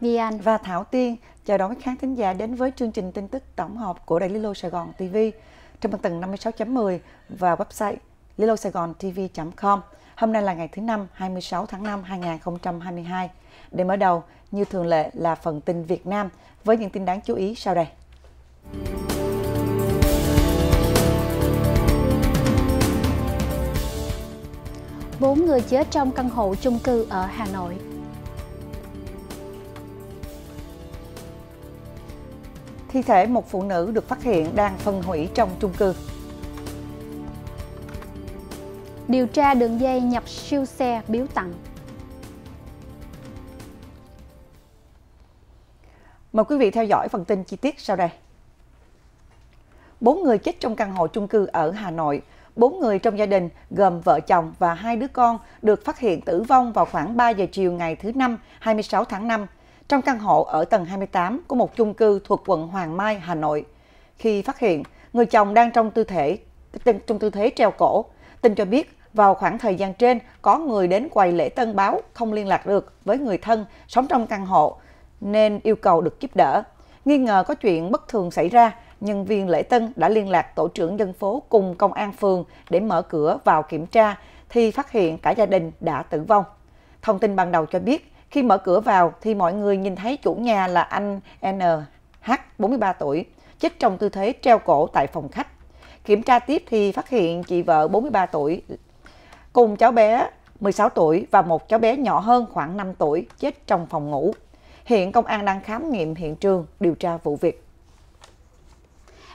Vi Anh và Thảo Tiên chào đón các khán thính giả đến với chương trình tin tức tổng hợp của Đài Lilo Sài Gòn TV trên bản tầng 56.10 và website lilo tv.com. Hôm nay là ngày thứ năm 26 tháng 5 2022. Để mở đầu, như thường lệ là phần tin Việt Nam với những tin đáng chú ý sau đây. Bốn người chết trong căn hộ chung cư ở Hà Nội. thi thể một phụ nữ được phát hiện đang phân hủy trong chung cư. Điều tra đường dây nhập siêu xe biếu tặng. Mời quý vị theo dõi phần tin chi tiết sau đây. Bốn người chết trong căn hộ chung cư ở Hà Nội. Bốn người trong gia đình gồm vợ chồng và hai đứa con được phát hiện tử vong vào khoảng 3 giờ chiều ngày thứ Năm, 26 tháng 5 trong căn hộ ở tầng 28 của một chung cư thuộc quận Hoàng Mai, Hà Nội. Khi phát hiện, người chồng đang trong tư thể trong tư thế treo cổ. Tin cho biết vào khoảng thời gian trên có người đến quầy lễ tân báo không liên lạc được với người thân sống trong căn hộ nên yêu cầu được giúp đỡ. Nghi ngờ có chuyện bất thường xảy ra, nhân viên lễ tân đã liên lạc tổ trưởng dân phố cùng công an phường để mở cửa vào kiểm tra thì phát hiện cả gia đình đã tử vong. Thông tin ban đầu cho biết khi mở cửa vào thì mọi người nhìn thấy chủ nhà là anh NH, 43 tuổi, chết trong tư thế treo cổ tại phòng khách. Kiểm tra tiếp thì phát hiện chị vợ 43 tuổi cùng cháu bé 16 tuổi và một cháu bé nhỏ hơn khoảng 5 tuổi chết trong phòng ngủ. Hiện công an đang khám nghiệm hiện trường điều tra vụ việc.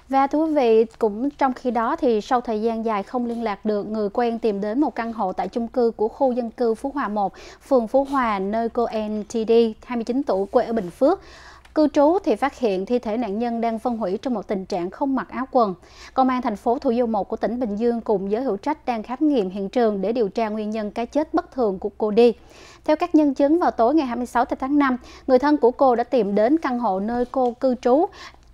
Và thưa quý vị, cũng trong khi đó thì sau thời gian dài không liên lạc được, người quen tìm đến một căn hộ tại chung cư của khu dân cư Phú Hòa 1, phường Phú Hòa, nơi cô NTD, 29 tuổi, quê ở Bình Phước. Cư trú thì phát hiện thi thể nạn nhân đang phân hủy trong một tình trạng không mặc áo quần. Công an thành phố Thủ Dầu Một của tỉnh Bình Dương cùng giới hữu trách đang khám nghiệm hiện trường để điều tra nguyên nhân cái chết bất thường của cô đi. Theo các nhân chứng vào tối ngày 26 tháng 5, người thân của cô đã tìm đến căn hộ nơi cô cư trú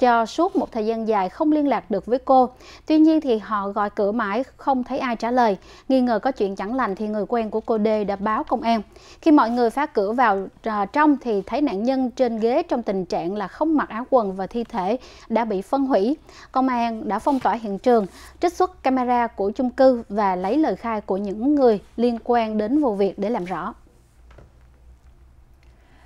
cho suốt một thời gian dài không liên lạc được với cô. Tuy nhiên thì họ gọi cửa mãi không thấy ai trả lời. Nghi ngờ có chuyện chẳng lành thì người quen của cô D đã báo công an. Khi mọi người phá cửa vào à, trong thì thấy nạn nhân trên ghế trong tình trạng là không mặc áo quần và thi thể đã bị phân hủy. Công an đã phong tỏa hiện trường, trích xuất camera của chung cư và lấy lời khai của những người liên quan đến vụ việc để làm rõ.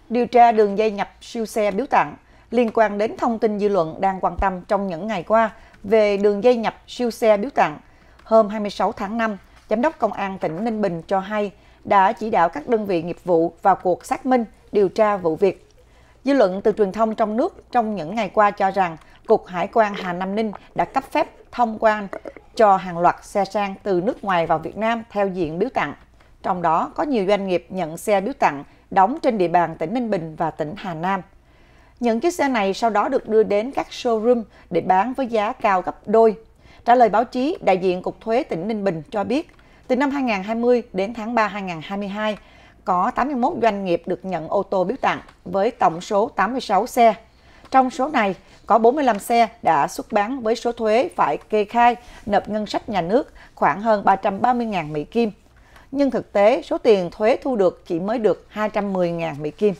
Điều tra đường dây nhập siêu xe biếu tặng liên quan đến thông tin dư luận đang quan tâm trong những ngày qua về đường dây nhập siêu xe biếu tặng. Hôm 26 tháng 5, Giám đốc Công an tỉnh Ninh Bình cho hay đã chỉ đạo các đơn vị nghiệp vụ vào cuộc xác minh, điều tra vụ việc. Dư luận từ truyền thông trong nước trong những ngày qua cho rằng Cục Hải quan Hà Nam Ninh đã cấp phép thông quan cho hàng loạt xe sang từ nước ngoài vào Việt Nam theo diện biếu tặng. Trong đó có nhiều doanh nghiệp nhận xe biếu tặng đóng trên địa bàn tỉnh Ninh Bình và tỉnh Hà Nam – những chiếc xe này sau đó được đưa đến các showroom để bán với giá cao gấp đôi. Trả lời báo chí, đại diện Cục Thuế tỉnh Ninh Bình cho biết, từ năm 2020 đến tháng 3 2022, có 81 doanh nghiệp được nhận ô tô biếu tặng với tổng số 86 xe. Trong số này, có 45 xe đã xuất bán với số thuế phải kê khai nộp ngân sách nhà nước khoảng hơn 330.000 Mỹ Kim. Nhưng thực tế, số tiền thuế thu được chỉ mới được 210.000 Mỹ Kim.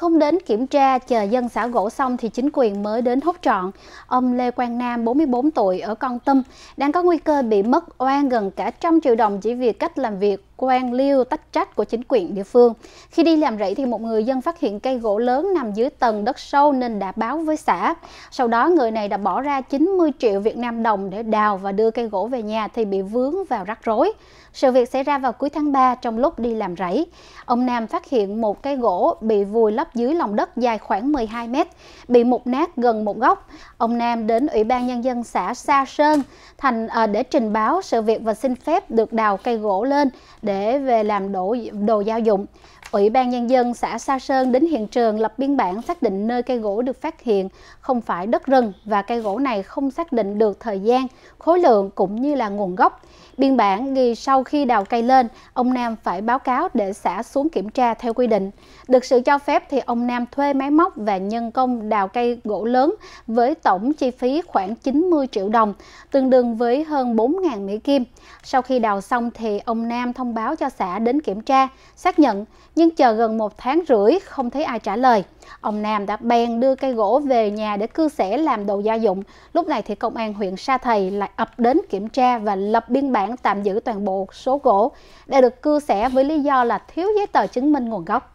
Không đến kiểm tra, chờ dân xả gỗ xong thì chính quyền mới đến hốt trọn. Ông Lê Quang Nam, 44 tuổi, ở Con Tâm, đang có nguy cơ bị mất oan gần cả trăm triệu đồng chỉ vì cách làm việc quan liêu tách trách của chính quyền địa phương. Khi đi làm rẫy thì một người dân phát hiện cây gỗ lớn nằm dưới tầng đất sâu nên đã báo với xã. Sau đó người này đã bỏ ra 90 triệu Việt Nam đồng để đào và đưa cây gỗ về nhà thì bị vướng vào rắc rối. Sự việc xảy ra vào cuối tháng 3 trong lúc đi làm rẫy. Ông Nam phát hiện một cây gỗ bị vùi lấp dưới lòng đất dài khoảng 12 mét, bị mục nát gần một góc. Ông Nam đến Ủy ban Nhân dân xã Sa Sơn thành à, để trình báo sự việc và xin phép được đào cây gỗ lên để để về làm đồ, đồ gia dụng Ủy ban Nhân dân xã Sa Sơn đến hiện trường lập biên bản xác định nơi cây gỗ được phát hiện không phải đất rừng và cây gỗ này không xác định được thời gian, khối lượng cũng như là nguồn gốc. Biên bản ghi sau khi đào cây lên, ông Nam phải báo cáo để xã xuống kiểm tra theo quy định. Được sự cho phép thì ông Nam thuê máy móc và nhân công đào cây gỗ lớn với tổng chi phí khoảng 90 triệu đồng, tương đương với hơn 4.000 Mỹ Kim. Sau khi đào xong thì ông Nam thông báo cho xã đến kiểm tra, xác nhận nhưng chờ gần một tháng rưỡi không thấy ai trả lời. Ông Nam đã bèn đưa cây gỗ về nhà để cư xẻ làm đồ gia dụng. Lúc này thì công an huyện Sa Thầy lại ập đến kiểm tra và lập biên bản tạm giữ toàn bộ số gỗ đã được cư xẻ với lý do là thiếu giấy tờ chứng minh nguồn gốc.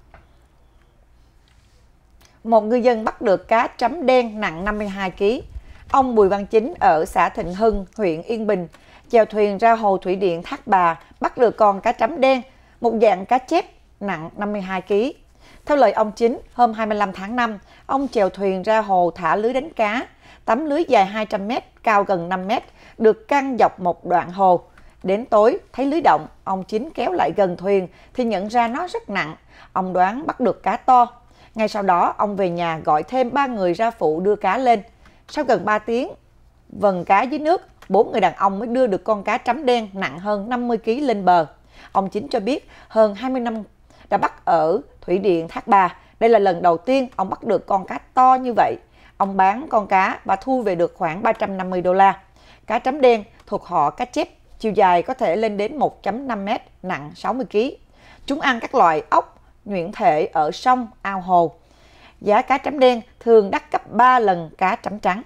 Một ngư dân bắt được cá chấm đen nặng 52 kg. Ông Bùi Văn Chính ở xã Thịnh Hưng, huyện Yên Bình, chèo thuyền ra hồ thủy điện Thác Bà bắt được con cá chấm đen, một dạng cá chép nặng 52 kg. Theo lời ông Chính, hôm 25 tháng 5, ông chèo thuyền ra hồ thả lưới đánh cá. Tấm lưới dài 200 m, cao gần 5 m, được căng dọc một đoạn hồ. Đến tối, thấy lưới động, ông Chính kéo lại gần thuyền thì nhận ra nó rất nặng. Ông đoán bắt được cá to. Ngay sau đó, ông về nhà gọi thêm ba người ra phụ đưa cá lên. Sau gần 3 tiếng, vần cá dưới nước, bốn người đàn ông mới đưa được con cá trắm đen nặng hơn 50 kg lên bờ. Ông Chính cho biết hơn 20 năm đã bắt ở thủy điện Thác Bà. Đây là lần đầu tiên ông bắt được con cá to như vậy. Ông bán con cá và thu về được khoảng 350 đô la. Cá chấm đen thuộc họ cá chép, chiều dài có thể lên đến 1.5 mét, nặng 60 kg. Chúng ăn các loại ốc, nhuyễn thể ở sông, ao hồ. Giá cá chấm đen thường đắt gấp 3 lần cá chấm trắng.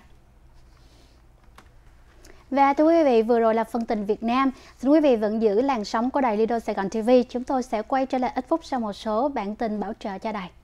Và thưa quý vị, vừa rồi là phân tình Việt Nam. Xin quý vị vẫn giữ làn sóng của đài Lido Sài Gòn TV. Chúng tôi sẽ quay trở lại ít phút sau một số bản tin bảo trợ cho đài.